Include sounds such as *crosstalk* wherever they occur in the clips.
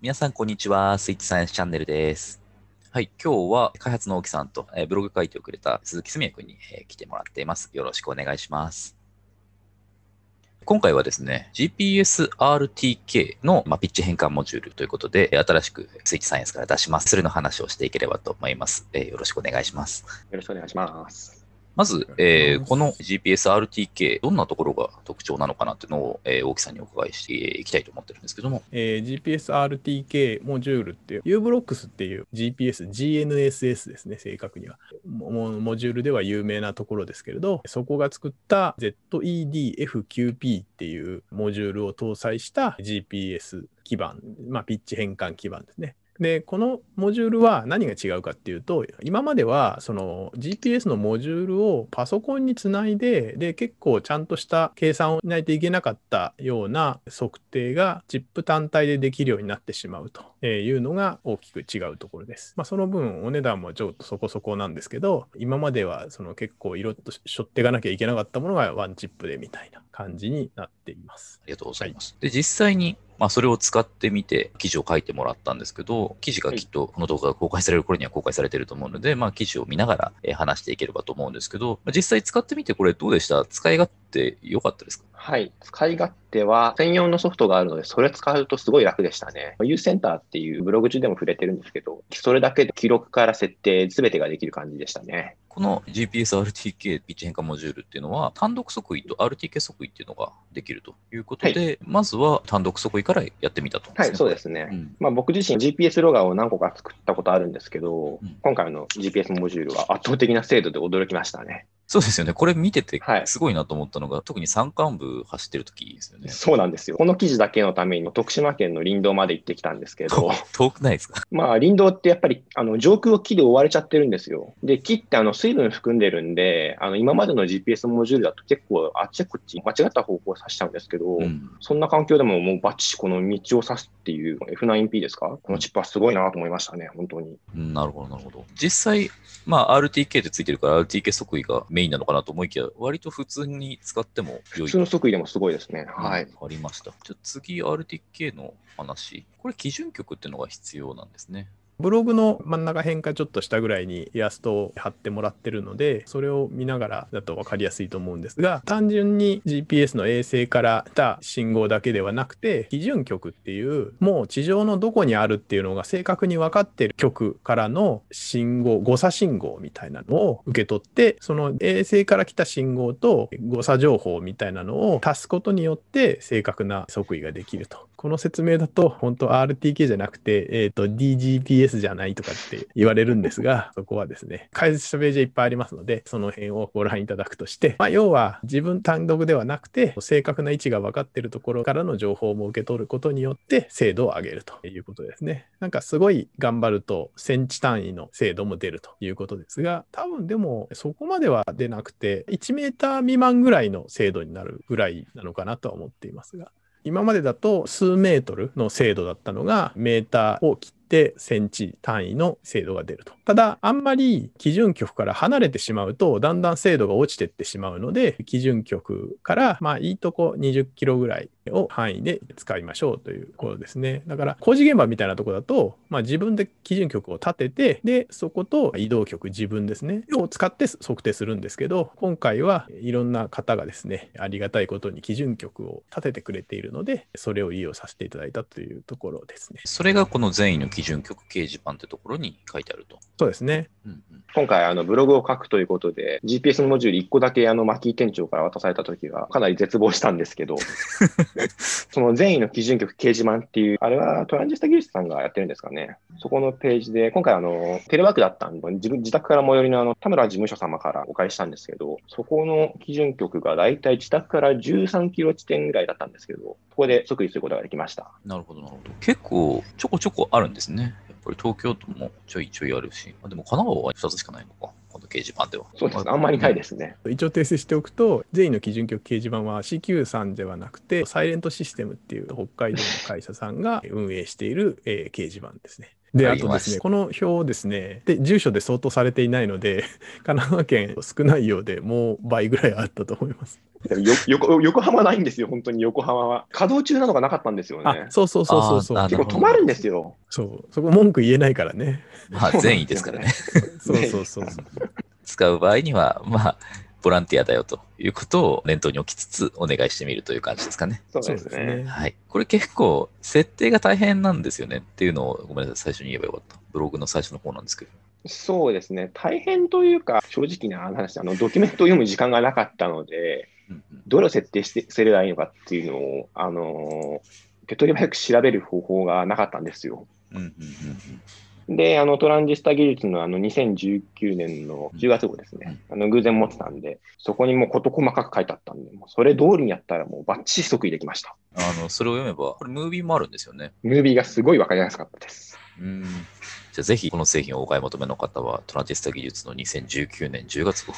皆さん、こんにちは。スイッチサイエンスチャンネルです。はい、今日は開発の大木さんと、えー、ブログ書いてくれた鈴木すみやくんに、えー、来てもらっています。よろしくお願いします。今回はですね、GPSRTK の、まあ、ピッチ変換モジュールということで、新しくスイッチサイエンスから出します。それの話をしていければと思います。えー、よろしくお願いします。よろしくお願いします。まず、えー、この GPSRTK、どんなところが特徴なのかなっていうのを、えー、大木さんにお伺いしていきたいと思ってるんですけども。えー、GPSRTK モジュールっていう、uBlocks っていう GPS、GNSS ですね、正確には。モジュールでは有名なところですけれど、そこが作った ZEDFQP っていうモジュールを搭載した GPS 基盤、まあ、ピッチ変換基盤ですね。で、このモジュールは何が違うかっていうと、今まではその GPS のモジュールをパソコンにつないで、で、結構ちゃんとした計算をしないといけなかったような測定が ZIP 単体でできるようになってしまうというのが大きく違うところです。まあ、その分お値段もちょっとそこそこなんですけど、今まではその結構いろっとしょっていかなきゃいけなかったものがワンチップでみたいな。感じになっています。ありがとうございます。はい、で、実際に、まあ、それを使ってみて記事を書いてもらったんですけど、記事がきっとこの動画が公開される頃には公開されてると思うので、まあ、記事を見ながら話していければと思うんですけど、実際使ってみてこれどうでした使い勝手良かったですかはい。使い勝ては、専用のソフトがあるので、それ使うとすごい楽でしたね。ーセンターっていうブログ中でも触れてるんですけど、それだけで記録から設定、すべてができる感じでしたね。この GPSRTK ピッチ変化モジュールっていうのは、単独即位と RTK 即位っていうのができるということで、はい、まずは単独即位からやってみたと、ね、はい、そうですね。うん、まあ、僕自身 GPS ロガーを何個か作ったことあるんですけど、うん、今回の GPS モジュールは圧倒的な精度で驚きましたね。そうですよね。これ見ててすごいなと思ったのが、はい、特に山間部走ってる時ですよね。そうなんですよ。この記事だけのために徳島県の林道まで行ってきたんですけど。*laughs* 遠くないですか *laughs* まあ林道ってやっぱりあの上空を木で覆われちゃってるんですよ。で、木ってあの水分含んでるんで、あの今までの GPS モジュールだと結構あっちこっち間違った方向を指しちゃうんですけど、うん、そんな環境でももうバッチこの道を指すっていう F9P ですかこのチップはすごいなと思いましたね、本当に。うん、なるほど、なるほど。実際、まあ RTK ってついてるから RTK 即位がメインなのかなと思いきや、割と普通に使っても良い。普通の即位でもすごいですね。はい。わ、かりました。じゃあ次、RTK の話。これ、基準局っていうのが必要なんですね。ブログの真ん中辺かちょっと下ぐらいにイラストを貼ってもらってるので、それを見ながらだと分かりやすいと思うんですが、単純に GPS の衛星から来た信号だけではなくて、基準局っていう、もう地上のどこにあるっていうのが正確に分かってる局からの信号、誤差信号みたいなのを受け取って、その衛星から来た信号と誤差情報みたいなのを足すことによって正確な測位ができると。この説明だと、本当 RTK じゃなくて、えっ、ー、と、DGPS じゃないとかって言われるんですが、*laughs* そこはですね、解説したページはいっぱいありますので、その辺をご覧いただくとして、まあ、要は自分単独ではなくて、正確な位置が分かっているところからの情報も受け取ることによって、精度を上げるということですね。なんかすごい頑張ると、センチ単位の精度も出るということですが、多分でも、そこまでは出なくて、1メーター未満ぐらいの精度になるぐらいなのかなとは思っていますが。今までだと数メートルの精度だったのがメーターを切ってセンチ単位の精度が出ると。ただ、あんまり基準局から離れてしまうと、だんだん精度が落ちてってしまうので、基準局から、まあ、いいとこ20キロぐらいを範囲で使いましょうということですね。だから、工事現場みたいなとこだと、まあ、自分で基準局を立てて、で、そこと移動局、自分ですね、を使って測定するんですけど、今回はいろんな方がですね、ありがたいことに基準局を立ててくれているので、それを利用させていただいたというところですね。それがこの善意の基準局掲示板ってところに書いてあると。そうですね。うん今回、あの、ブログを書くということで、GPS のモジュール1個だけ、あの、マキー店長から渡された時は、かなり絶望したんですけど、*laughs* その善意の基準局掲示板っていう、あれはトランジスタ技術さんがやってるんですかね。そこのページで、今回、あの、テレワークだったんで、自分、自宅から最寄りのあの、田村事務所様からお借りしたんですけど、そこの基準局が大体自宅から13キロ地点ぐらいだったんですけど、ここで即位することができました。なるほど、なるほど。結構、ちょこちょこあるんですね。これ東京都もちょいちょいあるし、あでも神奈川は2つしかないのか。この掲示板では。そうです、あんまりないですね。一応訂正しておくと、善意の基準局掲示板は CQ さんではなくて、サイレントシステムっていう北海道の会社さんが運営している、えー、掲示板ですね。で、あとですね、この表をですね、で、住所で相当されていないので、*laughs* 神奈川県少ないようでもう倍ぐらいあったと思います。横横浜ないんですよ、本当に横浜は。稼働中なのがなかったんですよね。そうそうそうそうそう。結構止まるんですよ。そう、そこ文句言えないからね。まあ、善意ですからね。*laughs* そうそうそう。*laughs* 使う場合には、まあ、ボランティアだよということを念頭に置きつつお願いしてみるという感じですかね。そうですね。はい。これ結構設定が大変なんですよねっていうのをごめんなさい、最初に言えばよかった。ブログの最初の方なんですけど。そうですね。大変というか、正直な話、あのドキュメントを読む時間がなかったので、うんうん、どれを設定してせればいいのかっていうのを、あの手取り早く調べる方法がなかったんですよ。うんうんうんうんで、あのトランジスタ技術のあの2019年の10月号ですね、あの偶然持ってたんで、そこにもう事細かく書いてあったんで、もうそれ通りにやったらもうばっちリ即位できました。あのそれを読めば、これムービーもあるんですよね。ムービーがすごい分かりやすかったです。うんじゃあぜひこの製品をお買い求めの方は、トランジスタ技術の2019年10月号を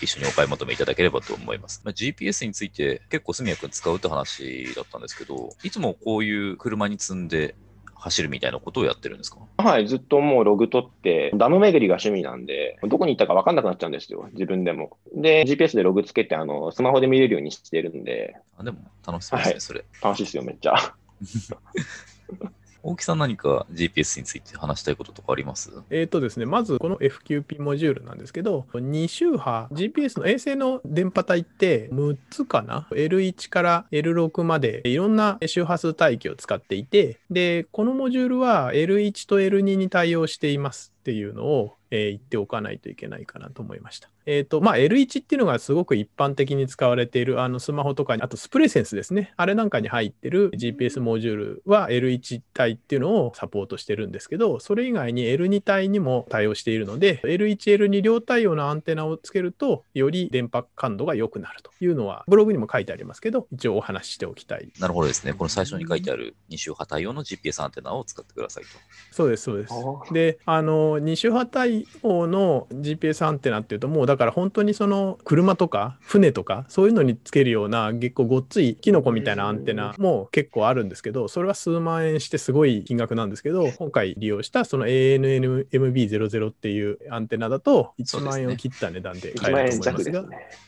一緒にお買い求めいただければと思います。まあ、GPS について結構すみや君使うって話だったんですけど、いつもこういう車に積んで走るみたいなことをやってるんですかはい、ずっともうログ取って、ダム巡りが趣味なんで、どこに行ったか分かんなくなっちゃうんですよ、自分でも。で、GPS でログつけて、あの、スマホで見れるようにしてるんで。あ、でも楽しそうですね、はい、それ。楽しいですよ、めっちゃ。*laughs* 大木さん何か GPS について話したいこととかありますえっ、ー、とですね、まずこの FQP モジュールなんですけど、2周波、GPS の衛星の電波帯って6つかな ?L1 から L6 までいろんな周波数帯域を使っていて、で、このモジュールは L1 と L2 に対応していますっていうのを、えー、言っておかないといけないかなと思いました。えーとまあ、L1 っていうのがすごく一般的に使われているあのスマホとかにあとスプレーセンスですねあれなんかに入ってる GPS モジュールは L1 体っていうのをサポートしてるんですけどそれ以外に L2 体にも対応しているので L1L2 両対応のアンテナをつけるとより電波感度が良くなるというのはブログにも書いてありますけど一応お話ししておきたいなるほどですねこの最初に書いてある2周波対応の GPS アンテナを使ってくださいとそうですそうですであの2周波対応の GPS アンテナっていうともうだから本当にその車とか船とかそういうのにつけるような結構ごっついキノコみたいなアンテナも結構あるんですけどそれは数万円してすごい金額なんですけど今回利用したその ANNMB00 っていうアンテナだと1万円を切った値段で買えると思いますが、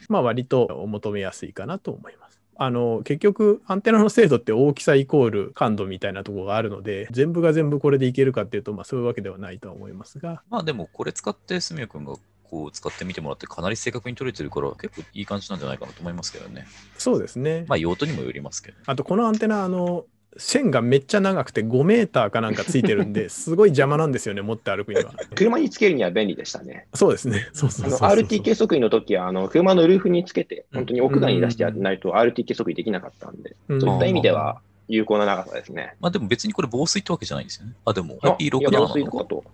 まあ割とお求めやすいかなと思います。あの結局アンテナの精度って大きさイコール感度みたいなとこがあるので全部が全部これでいけるかっていうとまあそういうわけではないと思いますがまあでもこれ使って住く君がこう使ってみてもらって、かなり正確に取れてるから、結構いい感じなんじゃないかなと思いますけどね。そうですね。まあ、用途にもよりますけど、あと、このアンテナ、あの、線がめっちゃ長くて5メーターかなんかついてるんで、*laughs* すごい邪魔なんですよね、持って歩くには。車につけるには便利でしたね。そうですね。そうそう RT 計測位の時はあの車のルーフにつけて、本当に屋外に出してやらないと RT 計測位できなかったんで、うん、そういった意味では有効な長さですね。まあでも別にこれ防水ってわけじゃないですよね。あ、でも IP67 とか。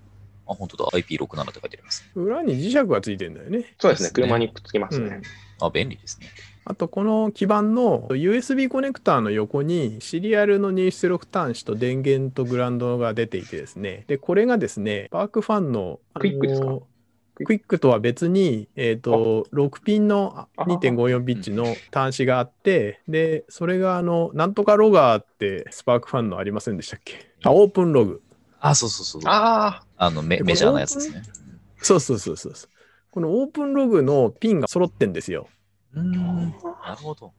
あ、本当だ、IP67 って書いてあります、裏に磁石がついてるんだよね。そうですね、車にくっつきますね。うん、あ、便利ですね。あと、この基板の USB コネクターの横にシリアルの入出力端子と電源とグランドが出ていてですね、で、これがですね、パークファンの、のクイックですかクイックとは別に、えーと、と6ピンの2.54ピッチの端子があって、うん、でそれがあのなんとかロガーってスパークファンのありませんでしたっけあオープンログあそうそうそうあああのメメジャーなやつですね。そうそうそうそう。このオープンログのピンが揃ってんですよ。うん、なるほど。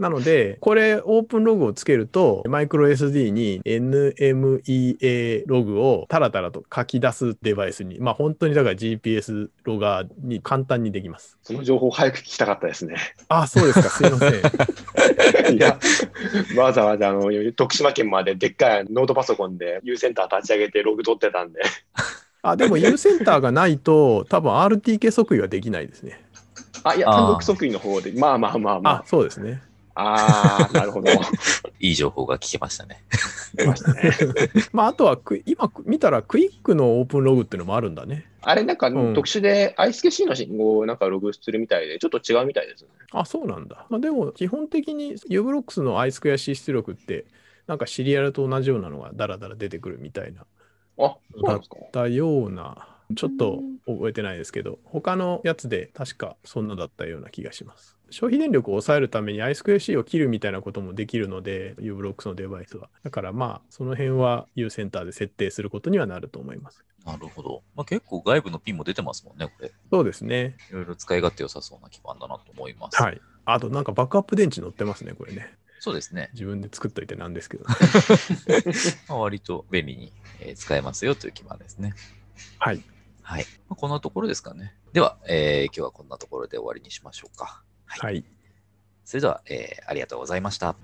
なので、これ、オープンログをつけると、マイクロ SD に NMEA ログをタラタラと書き出すデバイスに、まあ本当にだから GPS ロガーに簡単にできます。その情報早く聞きたかったですね。あ、そうですか。すいません。*laughs* いや、わざわざあの徳島県まででっかいノートパソコンで U センター立ち上げてログ取ってたんで。あでも U センターがないと、多分 RTK 測位はできないですね。あいや、単独測位の方で、まあまあまあまあ。そうですね。ああ、なるほど。*laughs* いい情報が聞けましたね。*laughs* まあ、あとはク、今見たら、クイックのオープンログっていうのもあるんだね。あれ、なんか、うん、特殊で、アイスケ C の信号をなんかログするみたいで、ちょっと違うみたいですね。あ、そうなんだ。まあ、でも、基本的に u b l o スのアイスクエア C 出力って、なんかシリアルと同じようなのがだらだら出てくるみたいな。あ、そうなんですか。だったような。ちょっと覚えてないですけど、他のやつで確かそんなだったような気がします。消費電力を抑えるために I2C を切るみたいなこともできるので、u b l o ク k のデバイスは。だからまあ、その辺は U センターで設定することにはなると思います。なるほど。まあ、結構外部のピンも出てますもんね、これ。そうですね。いろいろ使い勝手良さそうな基盤だなと思います。はい。あとなんかバックアップ電池乗ってますね、これね。そうですね。自分で作っといてなんですけど、ね、*laughs* まあ割と便利に使えますよという基盤ですね。はい。はい。まあ、こんなところですかね。では、えー、今日はこんなところで終わりにしましょうか。はい。はい、それでは、えー、ありがとうございました。